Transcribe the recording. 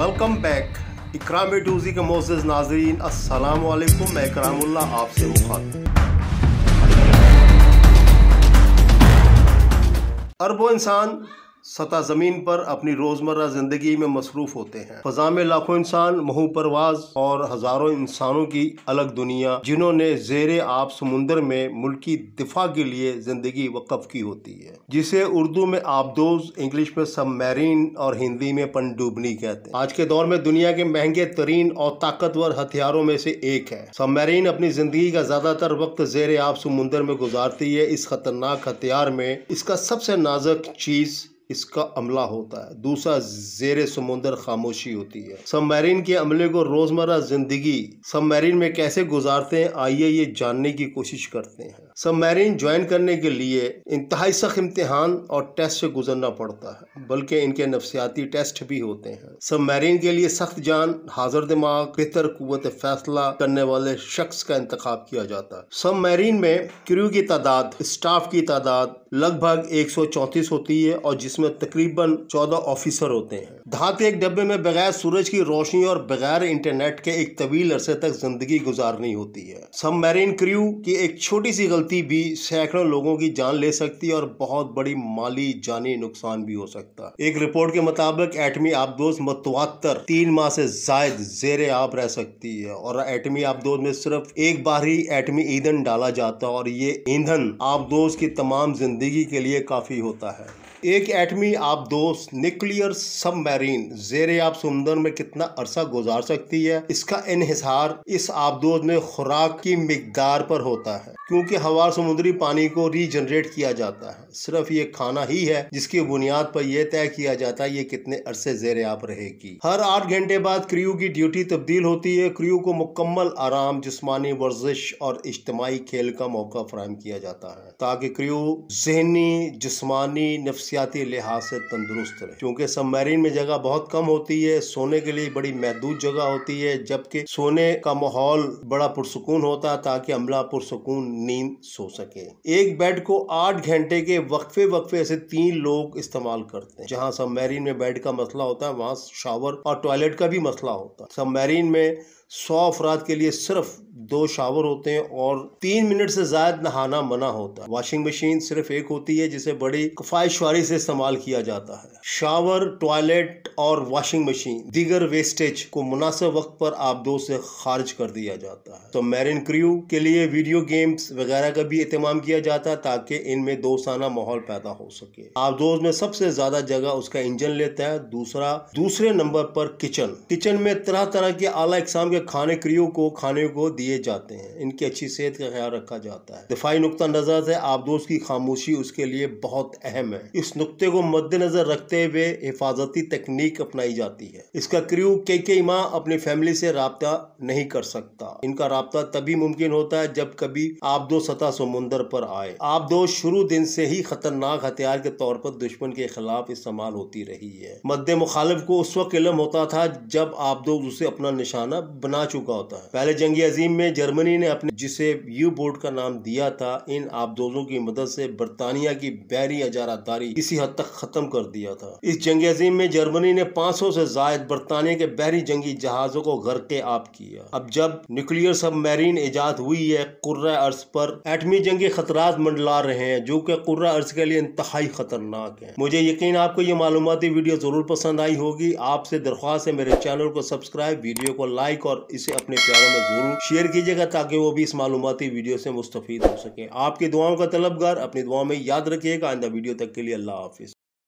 welcome back इकराम टूजी के Moz नाजरीन अस्सलाम वालेकुम मैं इकरामुल्ला आपसे मुखातिब अरबों इंसान सतह ज़मीन पर अपनी रोज़मर्रा ज़िंदगी में मसरूफ़ होते हैं फ़जा में लाखों इंसान महू परवाज और हज़ारों इंसानों की अलग दुनिया जिन्होंने जेर आब समुंदर में मुल्की दिफा के लिए ज़िंदगी वक़ की होती है जिसे उर्दू में आबदोज इंग्लिश में मैरीन और हिंदी में पनडुबनी कहते हैं आज के दौर में दुनिया के महंगे तरीन और ताकतवर हथियारों में से एक है सबमेरीन अपनी ज़िंदगी का ज़्यादातर वक्त जेर आब समुंदर में गुजारती है इस खतरनाक हथियार में इसका सबसे नाजक चीज़ इसका अमला होता है दूसरा जेर समुंदर खामोशी होती है सबमरीन के अमले को रोज़मर्रा ज़िंदगी सबमरीन में कैसे गुजारते हैं आइए ये जानने की कोशिश करते हैं सबमरीन ज्वाइन करने के लिए इंतहाई सख्त इम्तहान और टेस्ट से गुजरना पड़ता है बल्कि इनके नफसियाती टेस्ट भी होते हैं सबमरीन के लिए सख्त जान हाजिर दिमाग बेहतर कुत फैसला करने वाले शख्स का इंतखब किया जाता है सबमरीन में क्रू की तादाद स्टाफ की तादाद लगभग चौंतीस होती है और जिसमें तकरीबन चौदह ऑफिसर होते हैं धात एक डब्बे में बगैर सूरज की रोशनी और बगैर इंटरनेट के एक तवील अरसे तक जिंदगी गुजारनी होती है सबमरीन क्रू की एक छोटी सी गलती गलती भी सैकड़ों लोगों की जान ले सकती है और बहुत बड़ी माली जानी नुकसान भी हो सकता है एक रिपोर्ट के मुताबिक एटमी आबदोज मतवातर तीन माह से जायद जेरे आप रह सकती है और एटमी आबदोज में सिर्फ एक बार ही एटमी ईंधन डाला जाता है और ये ईंधन आबदोज की तमाम जिंदगी के लिए काफी होता है एक एटमी आप दोस्त न्यूक्लियर सबमरीन जेर आप समुद्र में कितना अरसा गुजार सकती है इसका इनहिसार इस आबदोज में खुराक की मकदार पर होता है क्योंकि हवा समुद्री पानी को रीजनरेट किया जाता है सिर्फ ये खाना ही है जिसकी बुनियाद पर यह तय किया जाता है ये कितने अरसे जेर आप रहेगी हर आठ घंटे बाद क्रियो की ड्यूटी तब्दील होती है क्रियो को मुकम्मल आराम जिसमानी वर्जिश और इज्तमाही खेल का मौका फ्राहम किया जाता है ताकि क्रू जहनी जिसमानी नफसियाती लिहाज से तंदुरुस्त रहे क्योंकि सबमरीन में जगह बहुत कम होती है सोने के लिए बड़ी महदूद जगह होती है जबकि सोने का माहौल बड़ा पुरसकून होता है ताकि अमला पुरसकून नींद सो सके एक बेड को आठ घंटे के वक्फे वक्फे ऐसे तीन लोग इस्तेमाल करते हैं जहाँ सबमेरीन में बेड का मसला होता है वहाँ शावर और टॉयलेट का भी मसला होता है सबमेरीन में सौ अफराद के लिए सिर्फ दो शावर होते हैं और तीन मिनट से ज्यादा नहाना मना होता है वॉशिंग मशीन सिर्फ एक होती है जिसे बड़ी कफाइशवारी से इस्तेमाल किया जाता है शावर टॉयलेट और वॉशिंग मशीन दीगर वेस्टेज को मुनासिब वक्त पर आप दो से खारिज कर दिया जाता है तो मैरिन क्रू के लिए वीडियो गेम्स वगैरह का भी इहतमाम किया जाता है ताकि इनमें दोस्ताना माहौल पैदा हो सके आप दो में सबसे ज्यादा जगह उसका इंजन लेता है दूसरा दूसरे नंबर पर किचन किचन में तरह तरह के आला इकसाम के खाने क्रियो को खाने को दिए जाते हैं इनकी अच्छी सेहत का ख्याल रखा जाता है दिफाई नुकता नज़र से दोस्त की खामोशी उसके लिए बहुत अहम है इस नुकते को मद्देनजर रखते हुए हिफाजती तकनीक अपनाई जाती है इसका क्रू के के माँ अपनी फैमिली से रबता नहीं कर सकता इनका रबता तभी मुमकिन होता है जब कभी आप दो सतह समुन्दर पर आए दो शुरू दिन से ही खतरनाक हथियार के तौर पर दुश्मन के खिलाफ इस्तेमाल होती रही है मद्दे मुखालिफ को उस वक्त इलम होता था जब दो उसे अपना निशाना बना चुका होता है पहले जंगी अजीम में में जर्मनी ने अपने जिसे यू बोर्ड का नाम दिया था इन आबदोजों की मदद से बरतानिया की बैरी अजारादारी इसी हद तक खत्म कर दिया था इस जंग अजीम में जर्मनी ने 500 से जायद बरतानिया के बहरी जंगी जहाजों को घर के आप किया अब जब न्यूक्लियर सब सबमरीन ईजाद हुई है कुर्रा अर्ज पर एटमी जंगी खतरा मंडला रहे हैं जो कि कुर्रा अर्ज के लिए इंतहाई खतरनाक है मुझे यकीन आपको ये मालूमती वीडियो जरूर पसंद आई होगी आपसे दरख्वास्त है मेरे चैनल को सब्सक्राइब वीडियो को लाइक और इसे अपने प्यारों में जरूर शेयर कीजिएगा ताकि वो भी इस मालूमती वीडियो से मुस्तफ़ हो सकें आपकी दुआओं का तलबगार अपनी दुआ में याद रखिएगा आइंदा वीडियो तक के लिए अल्लाह हाफिज़